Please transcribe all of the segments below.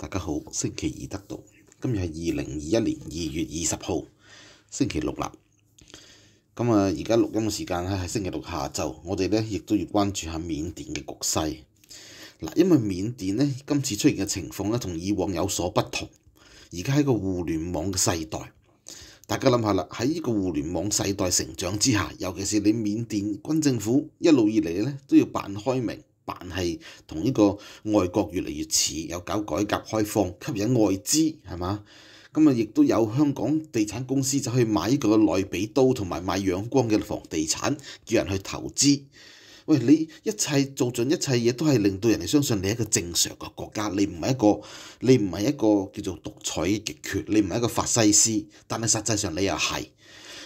大家好，星期二得到，今日系二零二一年二月二十号，星期六啦。咁啊，而家录音嘅时间咧系星期六下昼，我哋咧亦都要关注下缅甸嘅局势。嗱，因为缅甸咧今次出现嘅情况咧同以往有所不同，而家喺个互联网嘅世代，大家谂下啦，喺呢个互联网世代成长之下，尤其是你缅甸军政府一路以嚟咧都要扮开明。但係同呢個外國越嚟越似，有搞改革開放，吸引外資係嘛？咁啊，亦都有香港地產公司就去買呢個內比都同埋買陽光嘅房地產，叫人去投資。喂，你一切做盡一切嘢，都係令到人哋相信你係一個正常嘅國家，你唔係一個，你唔係一個叫做獨裁極權，你唔係一個法西斯，但係實際上你又係。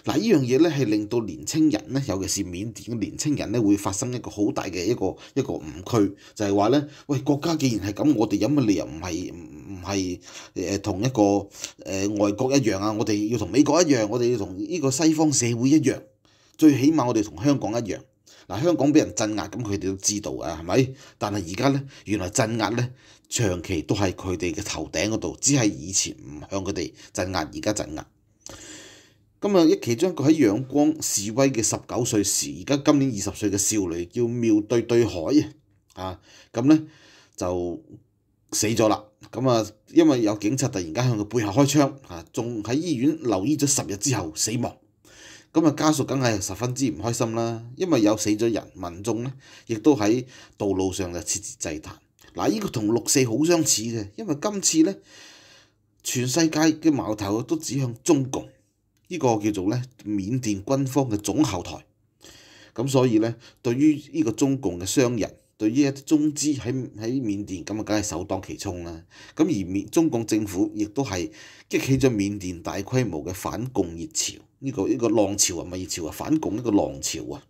嗱，依樣嘢咧係令到年青人咧，尤其是緬甸嘅年青人咧，會發生一個好大嘅一個一個誤區，就係話咧，喂國家既然係咁，我哋有乜理由唔係唔唔係誒同一個誒外國一樣啊，我哋要同美國一樣，我哋要同呢個西方社會一樣，最起碼我哋同香港一樣。嗱香港俾人鎮壓，咁佢哋都知道啊，係咪？但係而家咧，原來鎮壓咧長期都係佢哋嘅頭頂嗰度，只係以前唔向佢哋鎮壓，而家鎮壓。咁啊！一其中一個喺陽光示威嘅十九歲時，而家今年二十歲嘅少女叫妙對對海啊！咁咧就死咗啦。咁啊，因為有警察突然間向佢背後開槍啊，仲喺醫院留醫咗十日之後死亡。咁啊，家屬梗係十分之唔開心啦。因為有死咗人，民眾咧亦都喺道路上就設置祭壇。嗱，呢個同六四好相似嘅，因為今次咧全世界嘅矛頭都指向中共。呢個叫做咧，緬甸軍方嘅總後台，咁所以咧，對於呢個中共嘅商人，對於一啲中資喺喺緬甸，咁啊梗係首當其衝啦。咁而緬中共政府亦都係激起咗緬甸大規模嘅反共熱潮，呢個呢個浪潮啊，唔係熱潮啊，反共一個浪潮啊。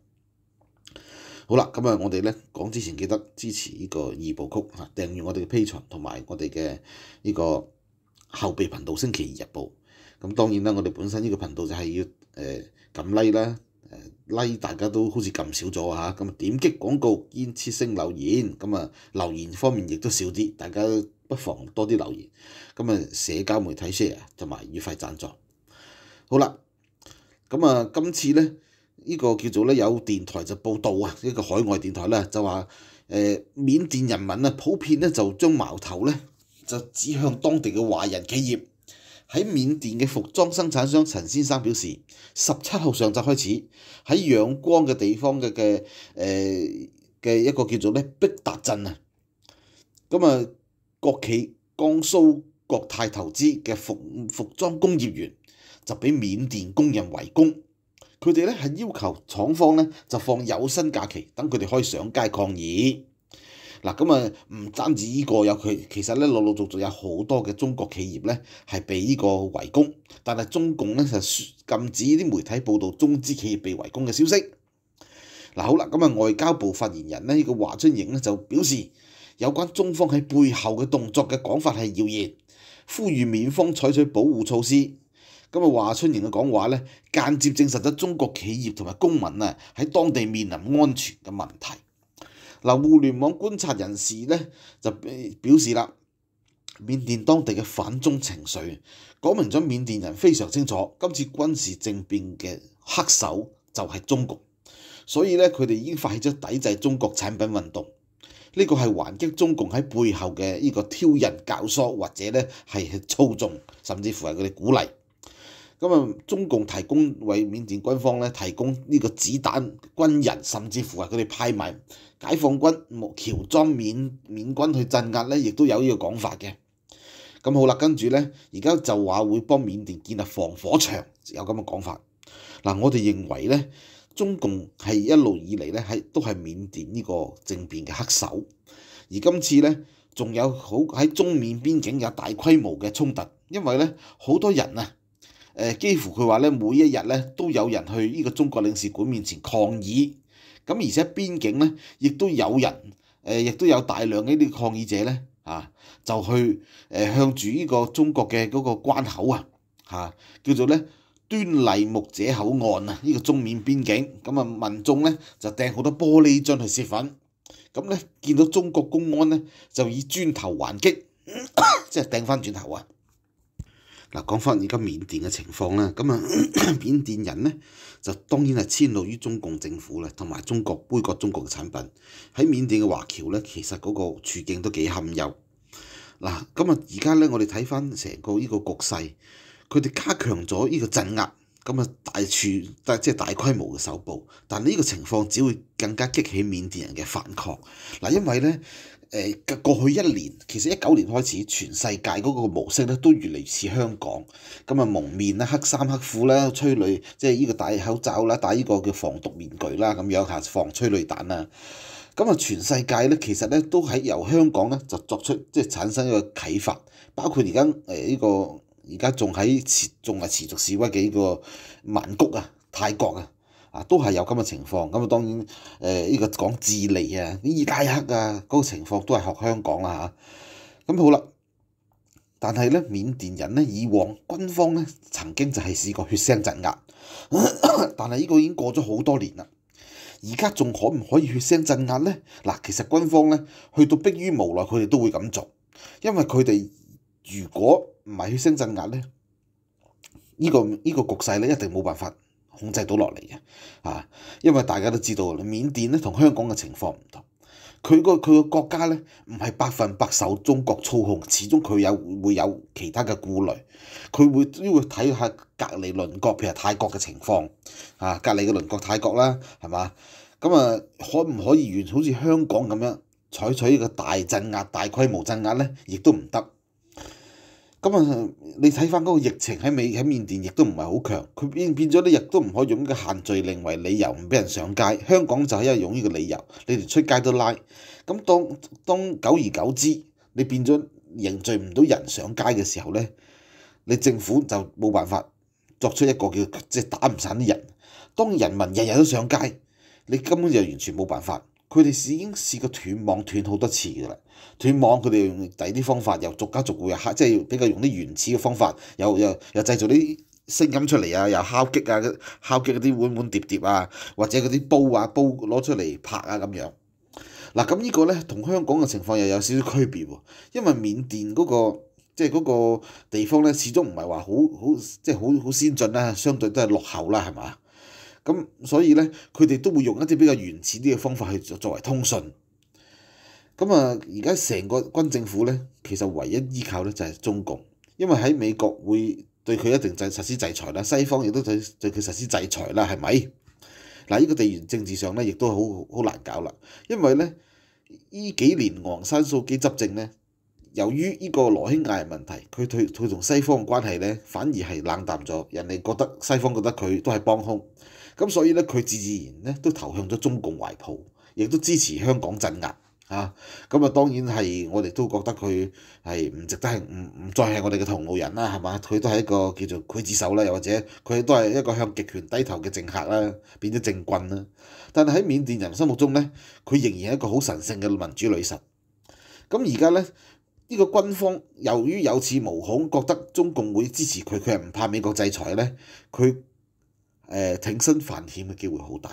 好啦，咁啊，我哋咧講之前記得支持呢個二部曲嚇，訂閱我哋嘅 P 尋同埋我哋嘅呢個後備頻道星期二日報。咁當然啦，我哋本身呢個頻道就係要誒撳 like 啦，誒 like 大家都好似撳少咗嚇，咁啊點擊廣告、堅持星留言，咁啊留言方面亦都少啲，大家不妨多啲留言。咁啊社交媒體 share 同埋愉費贊助。好啦，咁啊今次咧呢個叫做咧有電台就報道啊，呢個海外電台咧就話誒緬甸人民啊普遍咧就將矛頭咧就指向當地嘅華人企業。喺緬甸嘅服裝生產商陳先生表示，十七號上晝開始喺陽光嘅地方嘅嘅誒嘅一個叫做咧碧達鎮啊，咁啊國企江蘇國泰投資嘅服服裝工業園就俾緬甸工人圍攻，佢哋咧係要求廠方咧就放有薪假期，等佢哋可以上街抗議。嗱咁啊，唔單止呢個有佢，其實咧陸陸續續有好多嘅中國企業咧係被呢個圍攻，但係中共咧就禁止啲媒體報導中資企業被圍攻嘅消息。嗱好啦，咁啊外交部發言人咧呢個華春瑩咧就表示，有關中方喺背後嘅動作嘅講法係謠言，呼籲面方採取保護措施。咁啊華春瑩嘅講話咧間接證實咗中國企業同埋公民啊喺當地面臨安全嘅問題。嗱，互聯網觀察人士咧就表示啦，緬甸當地嘅反中情緒，講明咗緬甸人非常清楚今次軍事政變嘅黑手就係中國，所以咧佢哋已經發起咗抵制中國產品運動，呢個係還擊中共喺背後嘅呢個挑釁、教唆或者咧係操縱，甚至乎係佢哋鼓勵。咁啊！中共提供為緬甸軍方咧提供呢個子彈、軍人，甚至乎係佢哋派埋解放軍木喬裝緬緬軍去鎮壓咧，亦都有呢個講法嘅。咁好啦，跟住咧，而家就話會幫緬甸建立防火牆，有咁嘅講法。嗱，我哋認為咧，中共係一路以嚟咧喺都係緬甸呢個政變嘅黑手，而今次咧仲有好喺中緬邊境有大規模嘅衝突，因為咧好多人啊！誒幾乎佢話咧，每一日咧都有人去呢個中國領事館面前抗議，咁而且邊境咧亦都有人，誒亦都有大量呢啲抗議者咧，啊，就去誒向住呢個中國嘅嗰個關口啊嚇叫做咧端麗木者口岸啊，呢個中緬邊境，咁啊民眾咧就掟好多玻璃樽去泄憤，咁咧見到中國公安咧就以磚頭還擊，即係掟翻轉頭啊！嗱，講翻而家緬甸嘅情況啦，咁啊，緬甸人咧就當然係遷怒於中共政府啦，同埋中國杯葛中國嘅產品。喺緬甸嘅華僑咧，其實嗰個處境都幾堪憂。嗱，咁啊，而家咧，我哋睇翻成個呢個局勢，佢哋加強咗呢個鎮壓，咁啊大處即係即係大規模嘅搜捕，但呢個情況只會更加激起緬甸人嘅反抗。嗱，因為咧。誒過過去一年，其實一九年開始，全世界嗰個模式咧都越嚟似香港，咁啊蒙面啦、黑衫黑褲啦、催淚，即係呢個戴口罩啦、戴呢個叫防毒面具啦，咁樣嚇防催淚彈啊！咁啊，全世界咧其實咧都喺由香港咧就作出即係產生一個啟發，包括而家誒呢個而家仲喺持仲係持續示威嘅呢個曼谷啊、泰國啊。啊，都係有咁嘅情況，咁啊當然誒呢個講智利啊，伊拉克啊嗰個情況都係學香港啦嚇，咁好啦，但係咧緬甸人咧以往軍方咧曾經就係試過血腥鎮壓，但係呢個已經過咗好多年啦，而家仲可唔可以血腥鎮壓咧？嗱，其實軍方咧去到迫於無奈，佢哋都會咁做，因為佢哋如果唔係血腥鎮壓咧，呢個呢個局勢咧一定冇辦法。控制到落嚟嘅，啊，因為大家都知道，緬甸咧同香港嘅情況唔同，佢個佢個國家咧唔係百分百受中國操控，始終佢有會有其他嘅顧慮，佢會都會睇下隔離鄰國，譬如泰國嘅情況，啊，隔離嘅鄰國泰國啦，係嘛？咁啊，可唔可以完好似香港咁樣採取呢個大鎮壓、大規模鎮壓咧？亦都唔得。咁啊！你睇翻嗰個疫情喺美喺面甸亦都唔係好強，佢變變咗咧亦都唔可以用呢個限聚令為理由唔俾人上街。香港就係用呢個理由，你哋出街都拉。咁當當久而久之，你變咗凝聚唔到人上街嘅時候咧，你政府就冇辦法作出一個叫即係打唔散啲人。當人民日日都上街，你根本就完全冇辦法。佢哋已經試過斷網斷好多次噶啦，斷網佢哋用第啲方法又逐家逐户又即係比較用啲原始嘅方法，又又又製造啲聲音出嚟啊，又敲擊啊，敲擊嗰啲碗碗碟碟啊，或者嗰啲煲啊煲攞出嚟拍啊咁樣。嗱，咁呢個咧同香港嘅情況又有少少區別喎，因為緬甸嗰個即係嗰個地方咧，始終唔係話好好即係好好先進啦，相對都係落後啦，係嘛？咁所以咧，佢哋都會用一啲比較原始啲嘅方法去作作為通訊。咁啊，而家成個軍政府咧，其實唯一依靠咧就係中共，因為喺美國會對佢一定制實施制裁啦，西方亦都對對佢實施制裁啦，係咪？嗱，呢個地緣政治上咧，亦都好好難搞啦。因為咧，依幾年黃山素基執政咧，由於呢個羅興亞問題，佢佢佢同西方嘅關係咧反而係冷淡咗，人哋覺得西方覺得佢都係幫兇。咁所以咧，佢自自然咧都投向咗中共懷抱，亦都支持香港鎮壓啊！咁啊，當然係我哋都覺得佢係唔值得係唔唔再係我哋嘅同路人啦，係嘛？佢都係一個叫做刽子手啦，又或者佢都係一個向極權低頭嘅政客啦，變咗政棍啦。但係喺緬甸人心目中咧，佢仍然係一個好神圣嘅民主女神。咁而家咧，呢個軍方由於有恃無恐，覺得中共會支持佢，佢係唔怕美國制裁咧，佢。誒挺身犯險嘅機會好大，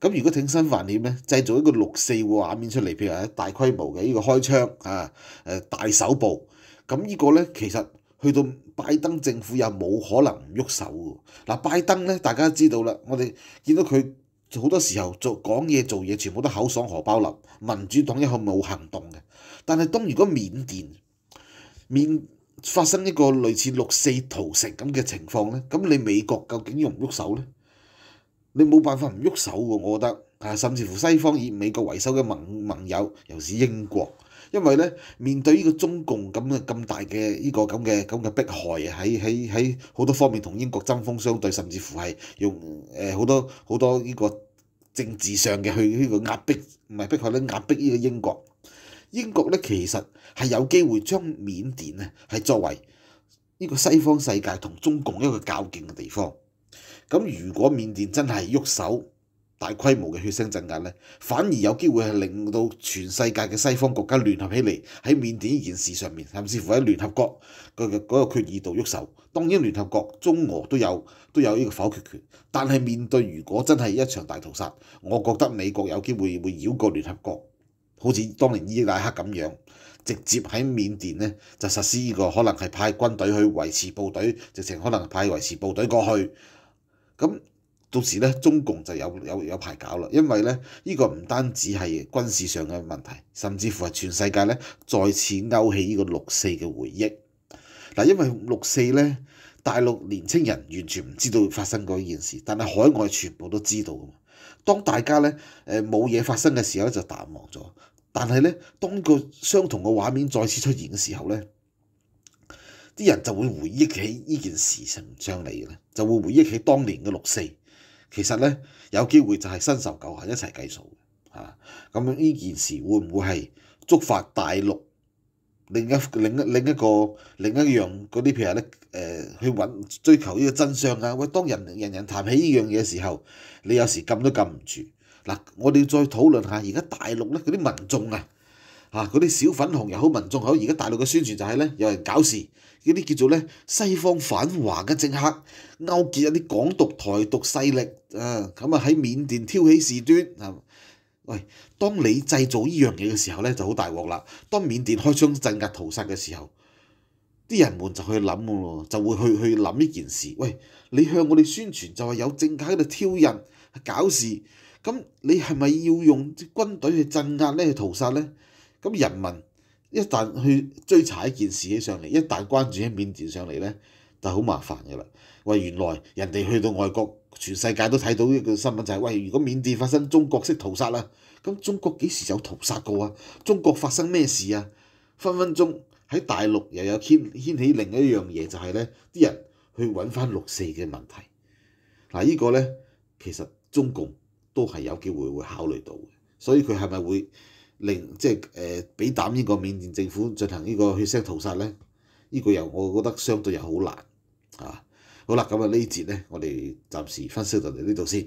咁如果挺身犯險咧，製造一個六四嘅畫面出嚟，譬如大規模嘅呢個開槍啊，大手部，咁呢個咧其實去到拜登政府又冇可能唔喐手㗎。嗱，拜登咧大家知道啦，我哋見到佢好多時候做講嘢做嘢全部都口爽荷包立，民主黨一向冇行動嘅。但係當如果緬甸，緬發生一個類似六四屠城咁嘅情況咧，咁你美國究竟喐唔喐手咧？你冇辦法唔喐手喎，我覺得啊，甚至乎西方以美國為首嘅盟盟友，又是英國，因為咧面對呢個中共咁嘅咁大嘅呢個咁嘅咁嘅迫害，喺喺喺好多方面同英國針鋒相對，甚至乎係用誒好多好多呢個政治上嘅去呢個壓迫，唔係迫害咧壓迫呢個英國。英國咧其實係有機會將緬甸咧係作為呢個西方世界同中共一個較勁嘅地方。咁如果緬甸真係喐手，大規模嘅血腥鎮壓咧，反而有機會係令到全世界嘅西方國家聯合起嚟，喺緬甸呢件事上面，甚至乎喺聯合國個個嗰個決議度喐手。當然聯合國、中俄都有都有呢個否決權，但係面對如果真係一場大屠殺，我覺得美國有機會會繞過聯合國。好似當年伊拉克咁樣，直接喺緬甸咧就實施呢個，可能係派軍隊去維持部隊，直情可能派維持部隊過去。咁到時咧，中共就有有有排搞啦，因為咧呢個唔單止係軍事上嘅問題，甚至乎係全世界咧再次勾起呢個六四嘅回憶。嗱，因為六四咧大陸年青人完全唔知道發生過呢件事，但係海外全部都知道。當大家咧誒冇嘢發生嘅時候就淡忘咗。但係咧，當個相同嘅畫面再次出現嘅時候咧，啲人就會回憶起呢件事情上嚟嘅啦，就會回憶起當年嘅六四。其實咧，有機會就係新仇狗恨一齊計數嘅嚇。咁樣呢件事會唔會係觸發大陸另一另一另一個另一樣嗰啲譬如話咧誒去揾追求呢個真相啊？喂，當人人人談起呢樣嘢時候，你有時撳都撳唔住。嗱，我哋再討論下而家大陸咧嗰啲民眾啊，嚇嗰啲小粉紅又好，民眾好。而家大陸嘅宣傳就係咧，有人搞事，嗰啲叫做咧西方反華嘅政客勾結一啲港獨、台獨勢力啊，咁啊喺緬甸挑起事端啊。喂，當你製造呢樣嘢嘅時候咧，就好大鑊啦。當緬甸開槍鎮壓屠殺嘅時候，啲人們就去諗喎，就會去去諗呢件事。喂，你向我哋宣傳就係有政客喺度挑釁搞事。咁你係咪要用啲軍隊去鎮壓咧，去屠殺咧？咁人民一旦去追查一件事起上嚟，一旦關注喺啲甸上嚟咧，就好麻煩嘅啦。喂，原來人哋去到外國，全世界都睇到一個新聞，就係喂，如果謠甸發生中國式屠殺啦，咁中國幾時有屠殺過啊？中國發生咩事啊？分分鐘喺大陸又有牽牽起另一樣嘢，就係咧啲人去揾翻六四嘅問題。嗱，依個咧其實中共。都係有機會會考慮到嘅，所以佢係咪會令即係誒俾膽呢個緬甸政府進行呢個血腥屠殺咧？呢個又我覺得相對又好難啊！好啦，咁啊呢節咧，我哋暫時分析到嚟呢度先。